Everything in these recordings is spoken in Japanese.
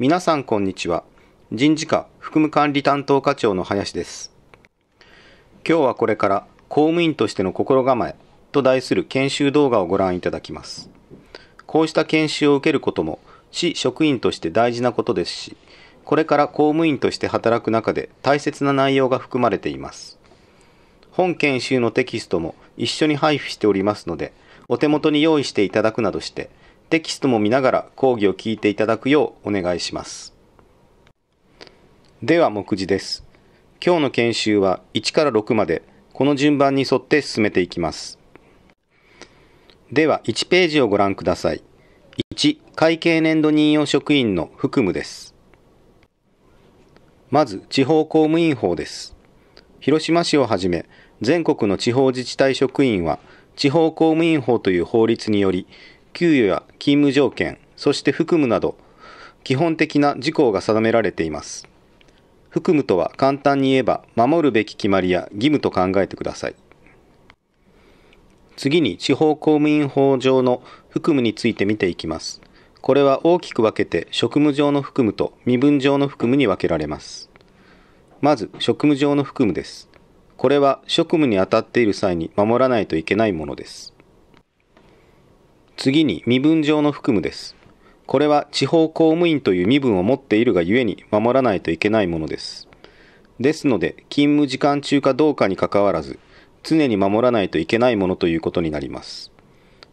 皆さんこんにちは。人事課副務管理担当課長の林です。今日はこれから公務員としての心構えと題する研修動画をご覧いただきます。こうした研修を受けることも市職員として大事なことですし、これから公務員として働く中で大切な内容が含まれています。本研修のテキストも一緒に配布しておりますので、お手元に用意していただくなどして、テキストも見ながら講義を聞いていただくようお願いします。では、目次です。今日の研修は1から6まで、この順番に沿って進めていきます。では、1ページをご覧ください。1、会計年度任用職員の服務です。まず、地方公務員法です。広島市をはじめ、全国の地方自治体職員は、地方公務員法という法律により、給与や勤務条件、そして服務など、基本的な事項が定められています。服務とは簡単に言えば、守るべき決まりや義務と考えてください。次に、地方公務員法上の服務について見ていきます。これは大きく分けて、職務上の服務と身分上の服務に分けられます。まず、職務上の服務です。これは職務に当たっている際に守らないといけないものです。次に身分上の含むです。これは地方公務員という身分を持っているがゆえに守らないといけないものです。ですので、勤務時間中かどうかにかかわらず、常に守らないといけないものということになります。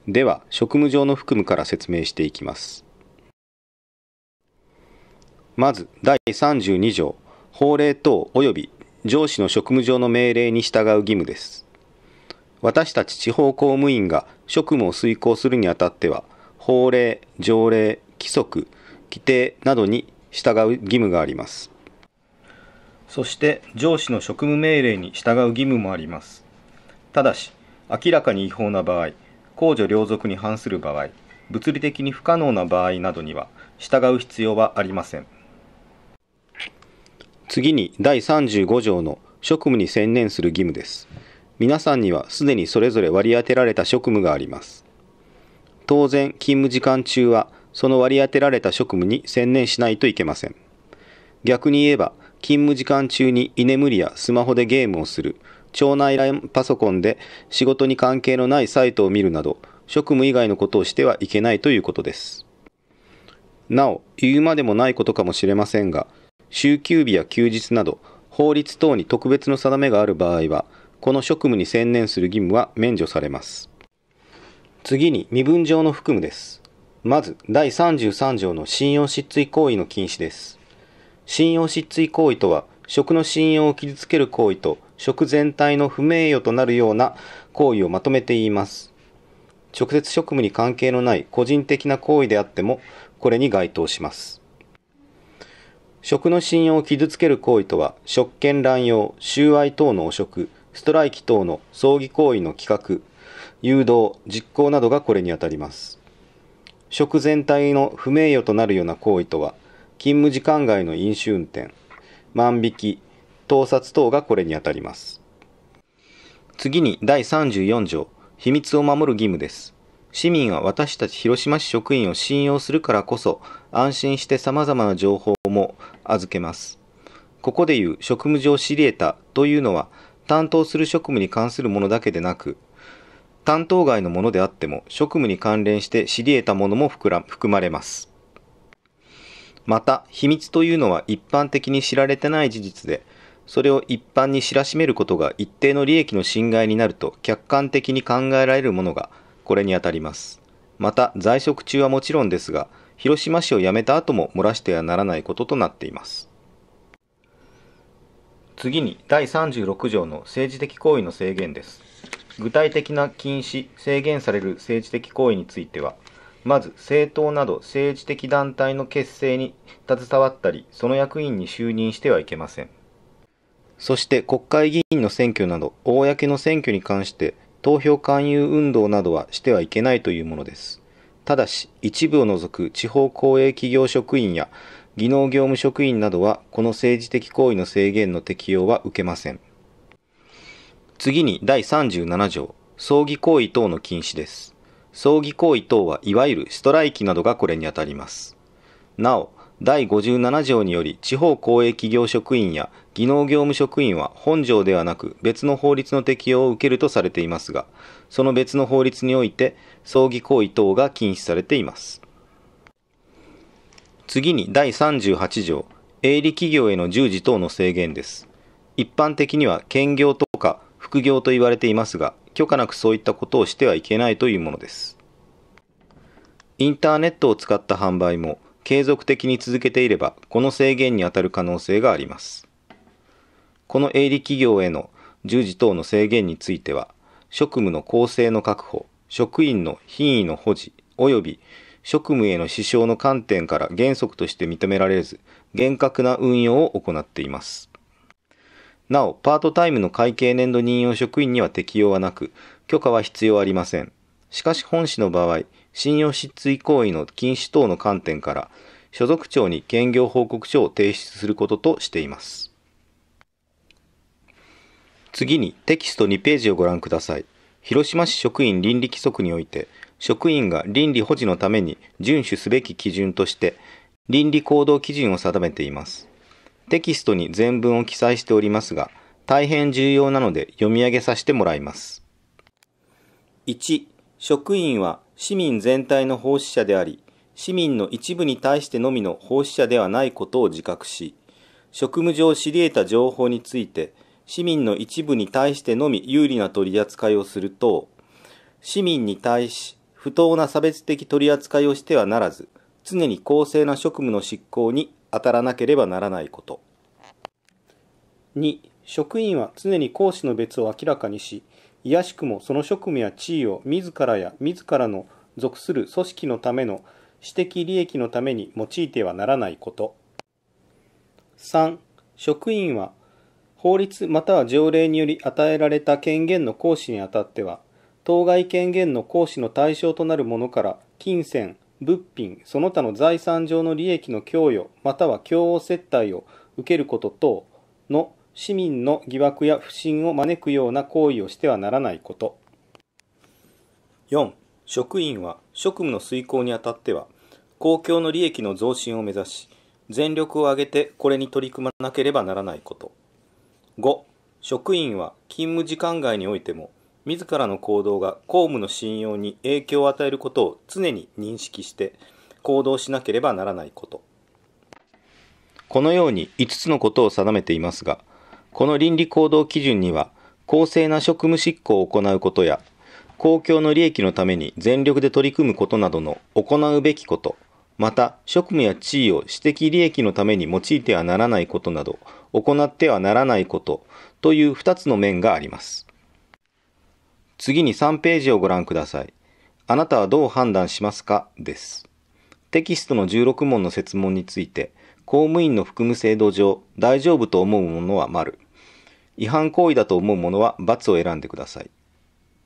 では、職務上の含むから説明していきます。まず、第32条、法令等及び上司の職務上の命令に従う義務です。私たち地方公務員が職務を遂行するにあたっては、法令、条例、規則、規定などに従う義務があります。そして上司の職務命令に従う義務もあります。ただし、明らかに違法な場合、公序良俗に反する場合、物理的に不可能な場合などには従う必要はありません。次に第35条の職務に専念する義務です。皆さんにはすでにそれぞれ割り当てられた職務があります。当然、勤務時間中は、その割り当てられた職務に専念しないといけません。逆に言えば、勤務時間中に居眠りやスマホでゲームをする、町内ラ i パソコンで仕事に関係のないサイトを見るなど、職務以外のことをしてはいけないということです。なお、言うまでもないことかもしれませんが、週休日や休日など、法律等に特別の定めがある場合は、この職務に専念する義務は免除されます。次に身分上の含務です。まず、第33条の信用失墜行為の禁止です。信用失墜行為とは、食の信用を傷つける行為と、食全体の不名誉となるような行為をまとめて言います。直接職務に関係のない個人的な行為であっても、これに該当します。食の信用を傷つける行為とは、職権乱用、収賄等の汚職、ストライキ等の葬儀行為の企画、誘導、実行などがこれにあたります。職全体の不名誉となるような行為とは、勤務時間外の飲酒運転、万引き、盗撮等がこれにあたります。次に第34条、秘密を守る義務です。市民は私たち広島市職員を信用するからこそ、安心して様々な情報も預けます。ここでいう職務上知り得たというのは、担当する職務に関するものだけでなく、担当外のものであっても職務に関連して知り得たものも含まれます。また、秘密というのは一般的に知られてない事実で、それを一般に知らしめることが一定の利益の侵害になると客観的に考えられるものがこれにあたります。また、在職中はもちろんですが、広島市を辞めた後も漏らしてはならないこととなっています。次に第36条の政治的行為の制限です。具体的な禁止・制限される政治的行為については、まず政党など政治的団体の結成に携わったり、その役員に就任してはいけません。そして国会議員の選挙など、公の選挙に関して、投票勧誘運動などはしてはいけないというものです。ただし、一部を除く地方公営企業職員や技能業務職員などはこの政治的行為の制限の適用は受けません。次に第37条、葬儀行為等の禁止です。葬儀行為等はいわゆるストライキなどがこれにあたります。なお、第57条により地方公営企業職員や技能業務職員は本条ではなく別の法律の適用を受けるとされていますが、その別の法律において葬儀行為等が禁止されています。次に第38条、営利企業への従事等の制限です。一般的には兼業とか副業と言われていますが、許可なくそういったことをしてはいけないというものです。インターネットを使った販売も継続的に続けていれば、この制限に当たる可能性があります。この営利企業への従事等の制限については、職務の公正の確保、職員の品位の保持、及び職務への支障の観点から原則として認められず、厳格な運用を行っています。なお、パートタイムの会計年度任用職員には適用はなく、許可は必要ありません。しかし本市の場合、信用失墜行為の禁止等の観点から、所属庁に兼業報告書を提出することとしています。次にテキスト2ページをご覧ください。広島市職員倫理規則において、職員が倫理保持のために遵守すべき基準として、倫理行動基準を定めています。テキストに全文を記載しておりますが、大変重要なので読み上げさせてもらいます。1、職員は市民全体の奉仕者であり、市民の一部に対してのみの奉仕者ではないことを自覚し、職務上知り得た情報について、市民の一部に対してのみ有利な取り扱いをすると、市民に対し不当な差別的取り扱いをしてはならず、常に公正な職務の執行に当たらなければならないこと。2、職員は常に講師の別を明らかにし、いやしくもその職務や地位を自らや自らの属する組織のための私的利益のために用いてはならないこと。3. 職員は法律または条例により与えられた権限の行使にあたっては当該権限の行使の対象となるものから金銭、物品、その他の財産上の利益の供与または供与接待を受けること等の市民の疑惑や不信を招くような行為をしてはならないこと。4. 職員は職務の遂行にあたっては公共の利益の増進を目指し全力を挙げてこれに取り組まなければならないこと5職員は勤務時間外においても自らの行動が公務の信用に影響を与えることを常に認識して行動しなければならないことこのように5つのことを定めていますがこの倫理行動基準には公正な職務執行を行うことや公共の利益のために全力で取り組むことなどの行うべきことまた職務や地位を私的利益のために用いてはならないことなど行ってはならないことという2つの面があります次に3ページをご覧ください。あなたはどう判断しますかです。テキストの16問の設問について、公務員の含む制度上、大丈夫と思うものは丸。違反行為だと思うものは×を選んでください。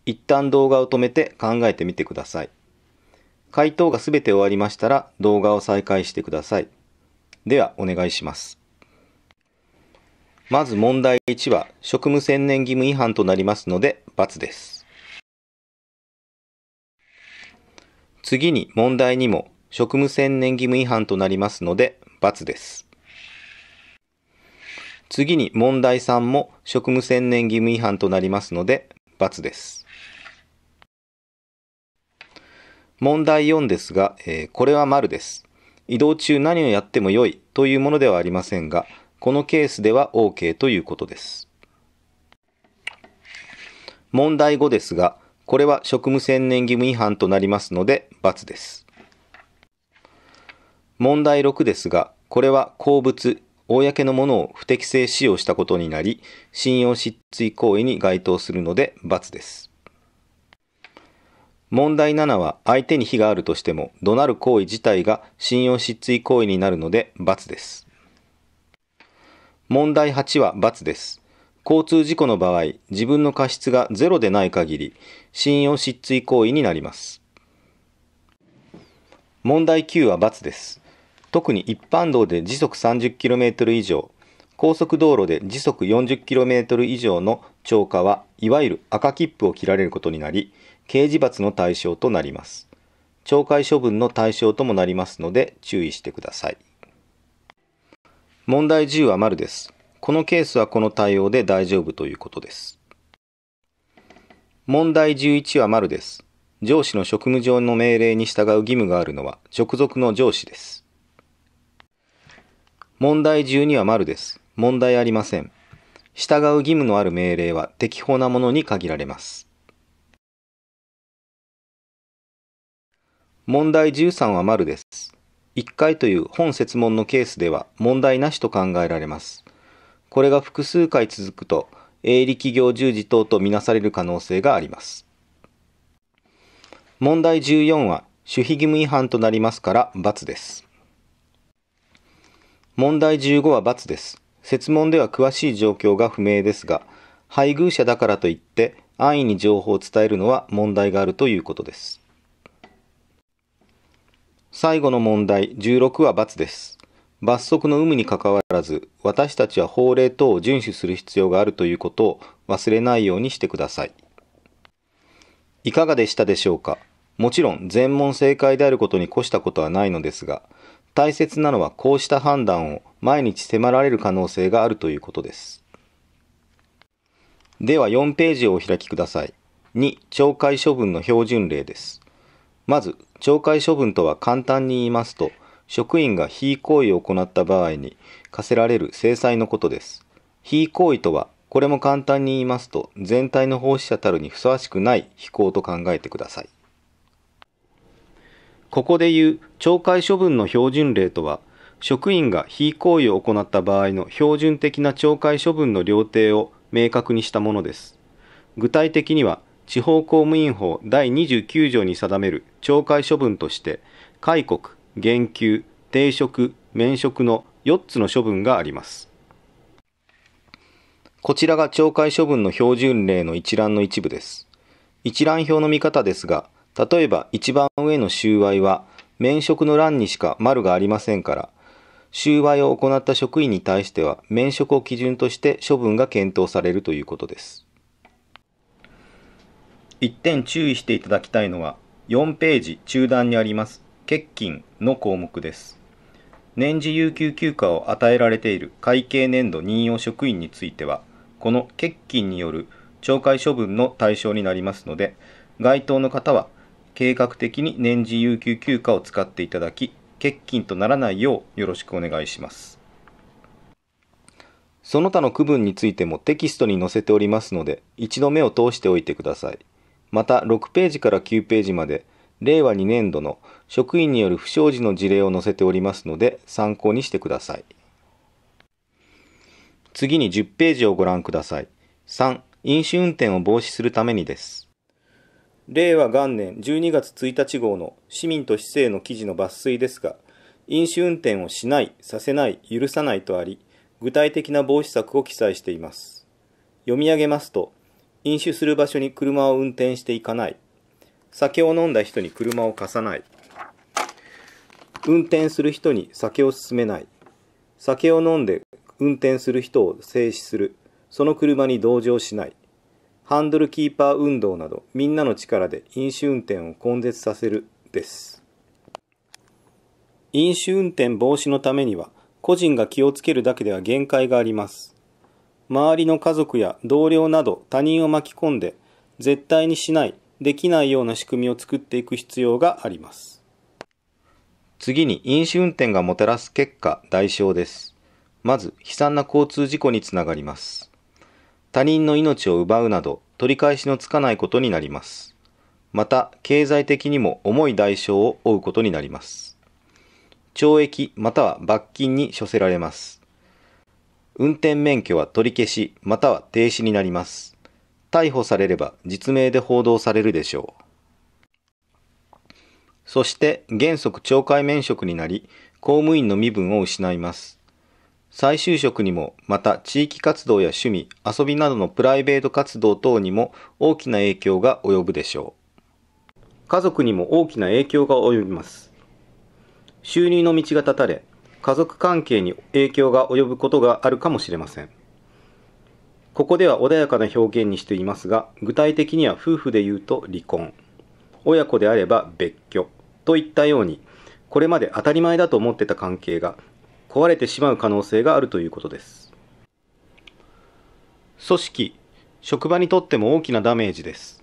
一旦動画を止めて考えてみてください。回答がすべて終わりましたら動画を再開してください。ではお願いします。まず問題1は職務専念義務違反となりますので×です。次に問題にも職務専念義務違反となりますので、×です。次に問題3も職務専念義務違反となりますので、×です。問題4ですが、えー、これは丸です。移動中何をやっても良いというものではありませんが、このケースでは OK ということです。問題5ですが、これは職務専念義務違反となりますので、×です。問題6ですが、これは公物、公のものを不適正使用したことになり、信用失墜行為に該当するので、×です。問題7は、相手に非があるとしても、怒鳴る行為自体が信用失墜行為になるので、×です。問題8は、×です。交通事故の場合、自分の過失がゼロでない限り、信用失墜行為になります。問題9は×です。特に一般道で時速 30km 以上、高速道路で時速 40km 以上の超過はいわゆる赤切符を切られることになり、刑事罰の対象となります。懲戒処分の対象ともなりますので注意してください。問題10は丸です。このケースはこの対応で大丈夫ということです。問題11は丸です。上司の職務上の命令に従う義務があるのは直属の上司です。問題12は丸です。問題ありません。従う義務のある命令は適法なものに限られます。問題13は丸です。1回という本設問のケースでは問題なしと考えられます。これが複数回続くと営利企業従事等とみなされる可能性があります。問題14は守秘義務違反となりますから×です。問題15は×です。設問では詳しい状況が不明ですが、配偶者だからといって安易に情報を伝えるのは問題があるということです。最後の問題16は×です。罰則の有無にかかわらず、私たちは法令等を遵守する必要があるということを忘れないようにしてください。いかがでしたでしょうかもちろん全問正解であることに越したことはないのですが、大切なのはこうした判断を毎日迫られる可能性があるということです。では4ページをお開きください。2、懲戒処分の標準例です。まず、懲戒処分とは簡単に言いますと、職員が非行為を行った場合に課せられる制裁のことです。非行為とは、これも簡単に言いますと、全体の奉仕者たるにふさわしくない非行と考えてください。ここで言う懲戒処分の標準例とは、職員が非行為を行った場合の標準的な懲戒処分の量定を明確にしたものです。具体的には、地方公務員法第29条に定める懲戒処分として、戒告、減給、停職、免職の4つの処分があります。こちらが懲戒処分の標準例の一覧の一部です。一覧表の見方ですが、例えば一番上の収賄は、免職の欄にしか丸がありませんから、収賄を行った職員に対しては、免職を基準として処分が検討されるということです。一点注意していただきたいのは、4ページ中段にあります欠勤の項目です。年次有給休暇を与えられている会計年度任用職員については、この欠勤による懲戒処分の対象になりますので、該当の方は計画的に年次有給休暇を使っていただき、欠勤とならないようよろしくお願いします。その他の区分についてもテキストに載せておりますので、一度目を通しておいてください。また、6ページから9ページまで、令和2年度の職員による不祥事の事例を載せておりますので参考にしてください。次に10ページをご覧ください。3、飲酒運転を防止するためにです。令和元年12月1日号の市民と市政の記事の抜粋ですが、飲酒運転をしない、させない、許さないとあり、具体的な防止策を記載しています。読み上げますと、飲酒する場所に車を運転していかない、酒を飲んだ人に車を貸さない運転する人に酒を勧めない酒を飲んで運転する人を制止するその車に同乗しないハンドルキーパー運動などみんなの力で飲酒運転を根絶させるです飲酒運転防止のためには個人が気をつけるだけでは限界があります周りの家族や同僚など他人を巻き込んで絶対にしないできないような仕組みを作っていく必要があります。次に飲酒運転がもたらす結果、代償です。まず、悲惨な交通事故につながります。他人の命を奪うなど、取り返しのつかないことになります。また、経済的にも重い代償を負うことになります。懲役または罰金に処せられます。運転免許は取り消しまたは停止になります。逮捕されれば実名で報道されるでしょう。そして原則懲戒免職になり、公務員の身分を失います。再就職にも、また地域活動や趣味、遊びなどのプライベート活動等にも大きな影響が及ぶでしょう。家族にも大きな影響が及びます。収入の道が断たれ、家族関係に影響が及ぶことがあるかもしれません。ここでは穏やかな表現にしていますが具体的には夫婦で言うと離婚親子であれば別居といったようにこれまで当たり前だと思ってた関係が壊れてしまう可能性があるということです組織職場にとっても大きなダメージです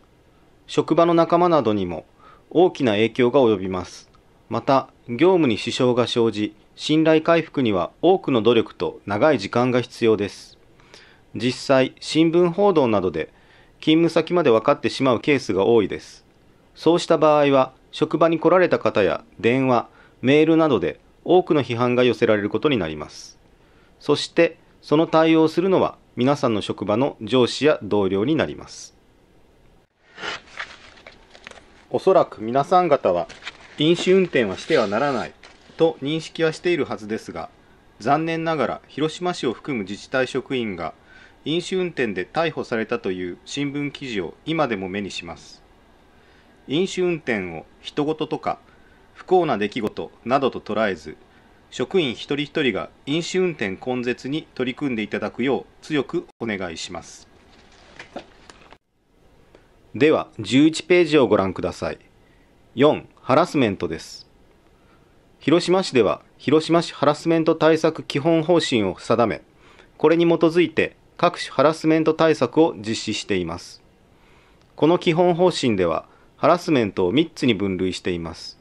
職場の仲間などにも大きな影響が及びますまた業務に支障が生じ信頼回復には多くの努力と長い時間が必要です実際新聞報道などで勤務先まで分かってしまうケースが多いですそうした場合は職場に来られた方や電話メールなどで多くの批判が寄せられることになりますそしてその対応するのは皆さんの職場の上司や同僚になりますおそらく皆さん方は飲酒運転はしてはならないと認識はしているはずですが残念ながら広島市を含む自治体職員が飲酒運転で逮捕されたという新聞記事を今でも目にします飲酒運転を人事とか不幸な出来事などと捉えず職員一人一人が飲酒運転根絶に取り組んでいただくよう強くお願いしますでは11ページをご覧ください4ハラスメントです広島市では広島市ハラスメント対策基本方針を定めこれに基づいて各種ハラスメント対策を実施しています。この基本方針では、ハラスメントを3つに分類しています。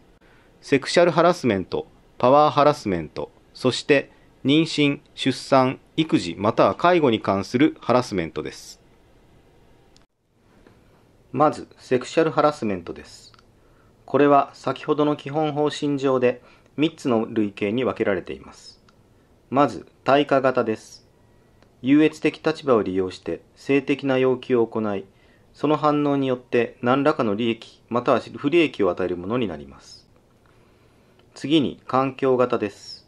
セクシャルハラスメント、パワーハラスメント、そして妊娠、出産、育児または介護に関するハラスメントです。まず、セクシャルハラスメントです。これは先ほどの基本方針上で3つの類型に分けられています。まず、対価型です。優越的立場を利用して性的な要求を行い、その反応によって何らかの利益または不利益を与えるものになります。次に環境型です。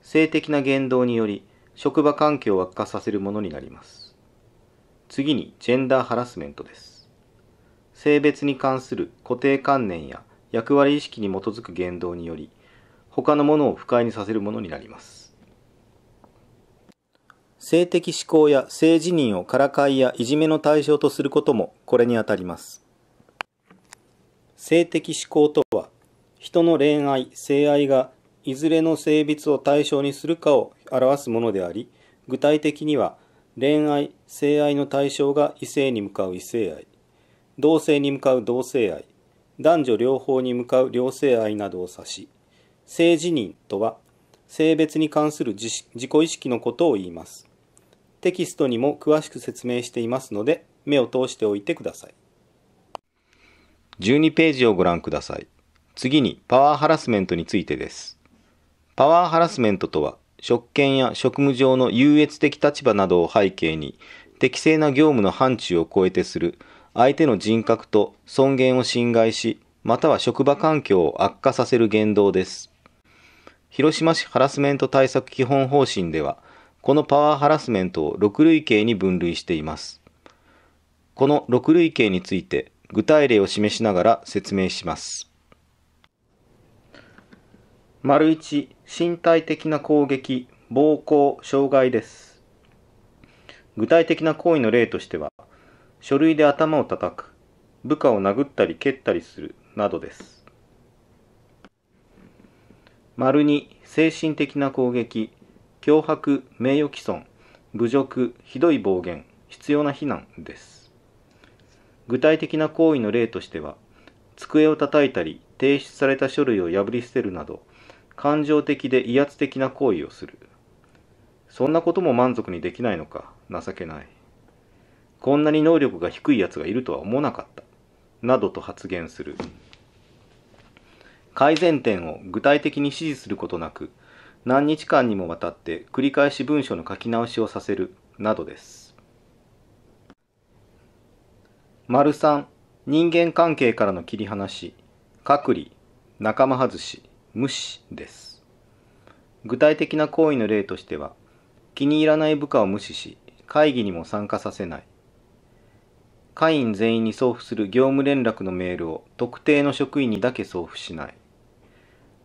性的な言動により職場環境を悪化させるものになります。次にジェンダーハラスメントです。性別に関する固定観念や役割意識に基づく言動により他のものを不快にさせるものになります。性的思考や性自認をからかいやいじめの対象とすることもこれにあたります。性的指向とは、人の恋愛、性愛がいずれの性別を対象にするかを表すものであり、具体的には、恋愛、性愛の対象が異性に向かう異性愛、同性に向かう同性愛、男女両方に向かう両性愛などを指し、性自認とは、性別に関する自己意識のことを言います。テキストにも詳しく説明していますので、目を通しておいてください。12ページをご覧ください。次にパワーハラスメントについてです。パワーハラスメントとは、職権や職務上の優越的立場などを背景に、適正な業務の範疇を超えてする、相手の人格と尊厳を侵害し、または職場環境を悪化させる言動です。広島市ハラスメント対策基本方針では、このパワーハラスメントを6類型に分類しています。この6類型について具体例を示しながら説明します。丸1、身体的な攻撃、暴行、傷害です。具体的な行為の例としては、書類で頭を叩く、部下を殴ったり蹴ったりするなどです。丸2、精神的な攻撃、脅迫、名誉毀損、侮辱、ひどい暴言、必要な非難です。具体的な行為の例としては、机を叩いたり、提出された書類を破り捨てるなど、感情的で威圧的な行為をする。そんなことも満足にできないのか、情けない。こんなに能力が低い奴がいるとは思わなかった。などと発言する。改善点を具体的に指示することなく、何日間にもわたって繰り返し文書の書き直しをさせるなどです。丸三、人間関係からの切り離し隔離仲間外し無視です具体的な行為の例としては気に入らない部下を無視し会議にも参加させない会員全員に送付する業務連絡のメールを特定の職員にだけ送付しない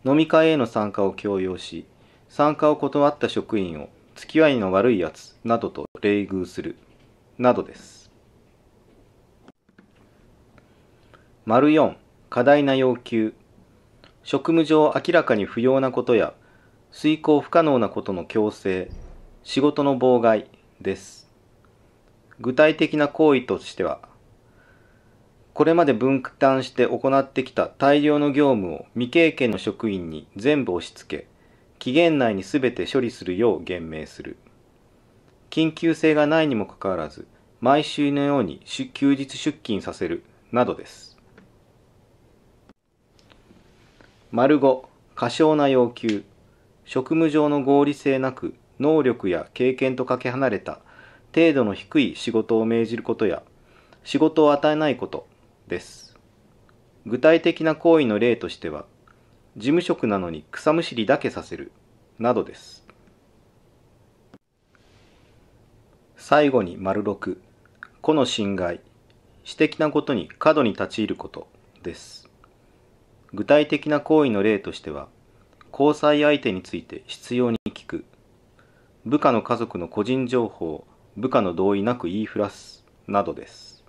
飲み会への参加を強要し参加を断った職員を付き合いの悪いやつなどと冷遇するなどです丸4過大な要求職務上明らかに不要なことや遂行不可能なことの強制仕事の妨害です具体的な行為としてはこれまで分担して行ってきた大量の業務を未経験の職員に全部押し付け期限内に全て処理するよう言明する緊急性がないにもかかわらず毎週のように休日出勤させるなどです丸5過小な要求職務上の合理性なく能力や経験とかけ離れた程度の低い仕事を命じることや仕事を与えないことです具体的な行為の例としては事務職なのに草むしりだけさせるなどです最後に丸6個の侵害私的なことに過度に立ち入ることです具体的な行為の例としては交際相手について必要に聞く部下の家族の個人情報部下の同意なく言いふらすなどです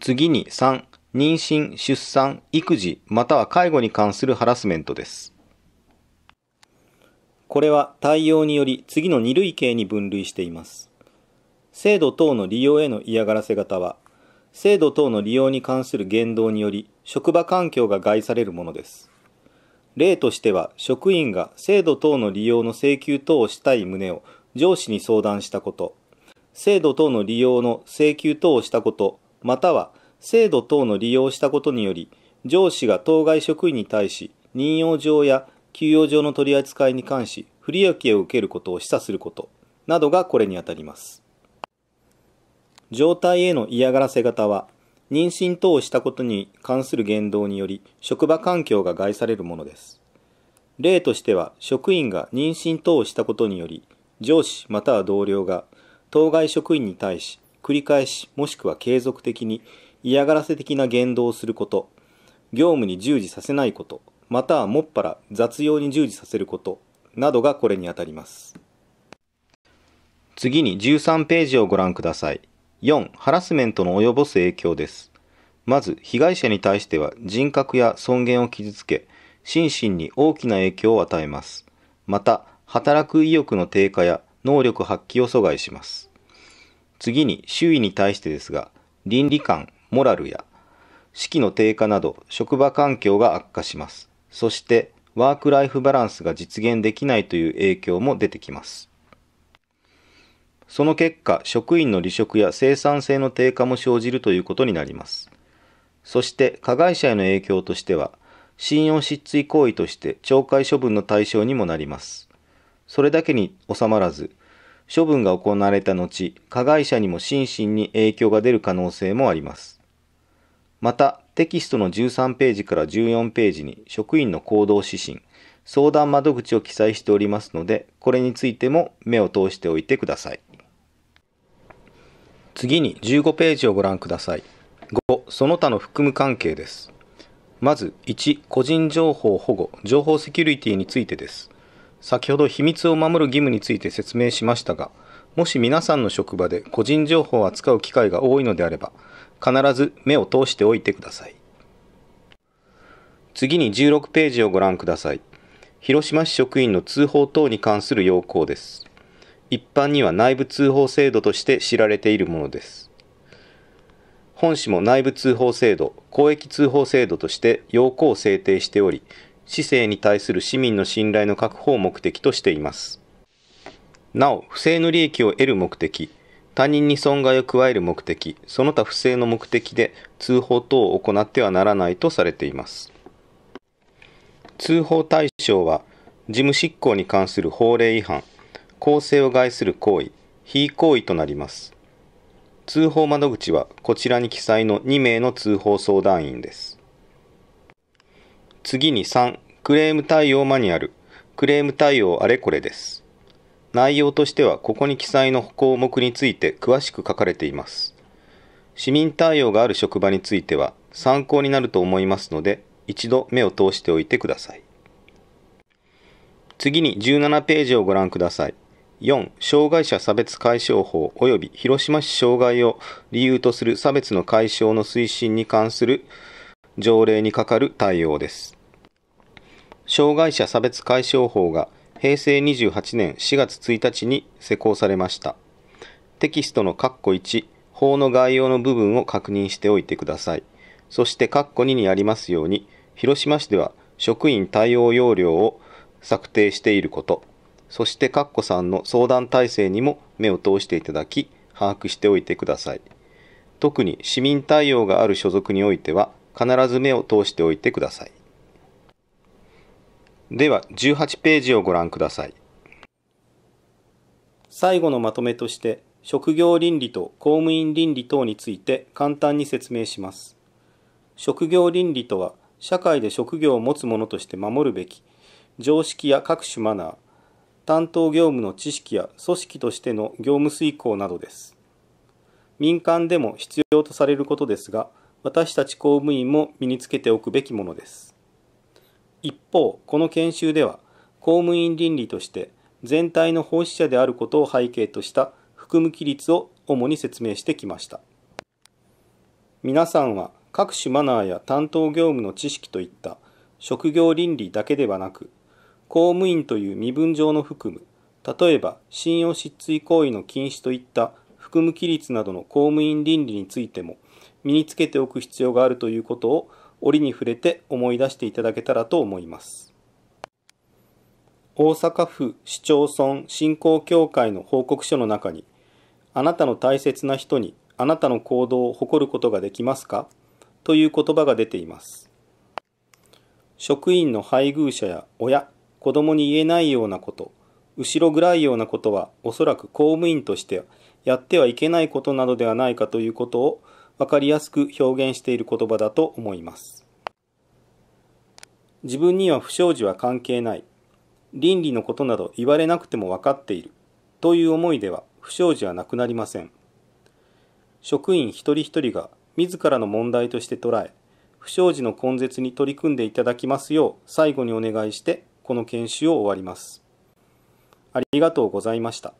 次に3妊娠、出産、育児、または介護に関するハラスメントです。これは対応により次の二類型に分類しています。制度等の利用への嫌がらせ型は、制度等の利用に関する言動により職場環境が害されるものです。例としては、職員が制度等の利用の請求等をしたい旨を上司に相談したこと、制度等の利用の請求等をしたこと、または制度等の利用したことにより、上司が当該職員に対し、任用上や給与上の取り扱いに関し、不利益を受けることを示唆することなどがこれにあたります。状態への嫌がらせ型は、妊娠等をしたことに関する言動により、職場環境が害されるものです。例としては、職員が妊娠等をしたことにより、上司または同僚が当該職員に対し、繰り返しもしくは継続的に嫌がらせ的な言動をすること、業務に従事させないこと、またはもっぱら雑用に従事させることなどがこれにあたります。次に13ページをご覧ください。4、ハラスメントの及ぼす影響です。まず、被害者に対しては人格や尊厳を傷つけ、心身に大きな影響を与えます。また、働く意欲の低下や能力発揮を阻害します。次に、周囲に対してですが、倫理観、モラルや士気の低下など職場環境が悪化します。そしてワークライフバランスが実現できないという影響も出てきます。その結果、職員の離職や生産性の低下も生じるということになります。そして加害者への影響としては、信用失墜行為として懲戒処分の対象にもなります。それだけに収まらず、処分が行われた後、加害者にも心身に影響が出る可能性もあります。また、テキストの13ページから14ページに職員の行動指針、相談窓口を記載しておりますので、これについても目を通しておいてください。次に15ページをご覧ください。5、その他の含む関係です。まず、1、個人情報保護、情報セキュリティについてです。先ほど秘密を守る義務について説明しましたが、もし皆さんの職場で個人情報を扱う機会が多いのであれば、必ず目を通しておいてください。次に16ページをご覧ください。広島市職員の通報等に関する要項です。一般には内部通報制度として知られているものです。本市も内部通報制度、公益通報制度として要項を制定しており、市政に対する市民の信頼の確保を目的としています。なお、不正の利益を得る目的、他人に損害を加える目的、その他不正の目的で通報等を行ってはならないとされています。通報対象は、事務執行に関する法令違反、公正を害する行為、非行為となります。通報窓口はこちらに記載の2名の通報相談員です。次に3、クレーム対応マニュアル、クレーム対応あれこれです。内容としてはここに記載の項目について詳しく書かれています。市民対応がある職場については参考になると思いますので、一度目を通しておいてください。次に17ページをご覧ください。4、障害者差別解消法及び広島市障害を理由とする差別の解消の推進に関する条例に係る対応です。障害者差別解消法が平成28年4月1日に施行されました。テキストの括弧1、法の概要の部分を確認しておいてください。そして括弧2にありますように、広島市では職員対応要領を策定していること、そして括弧3の相談体制にも目を通していただき、把握しておいてください。特に市民対応がある所属においては、必ず目を通しておいてください。では18ページをご覧ください最後のまとめとして職業倫理と公務員倫理等について簡単に説明します職業倫理とは社会で職業を持つ者として守るべき常識や各種マナー担当業務の知識や組織としての業務遂行などです民間でも必要とされることですが私たち公務員も身につけておくべきものです一方この研修では公務員倫理として全体の奉仕者であることを背景とした含む規律を主に説明してきました皆さんは各種マナーや担当業務の知識といった職業倫理だけではなく公務員という身分上の含む例えば信用失墜行為の禁止といった含む規律などの公務員倫理についても身につけておく必要があるということを折に触れて思い出していただけたらと思います。大阪府市町村振興協会の報告書の中に、あなたの大切な人にあなたの行動を誇ることができますかという言葉が出ています。職員の配偶者や親、子供に言えないようなこと、後ろ暗いようなことはおそらく公務員としてやってはいけないことなどではないかということを分かりやすく表現している言葉だと思います自分には不祥事は関係ない倫理のことなど言われなくても分かっているという思いでは不祥事はなくなりません職員一人一人が自らの問題として捉え不祥事の根絶に取り組んでいただきますよう最後にお願いしてこの研修を終わりますありがとうございました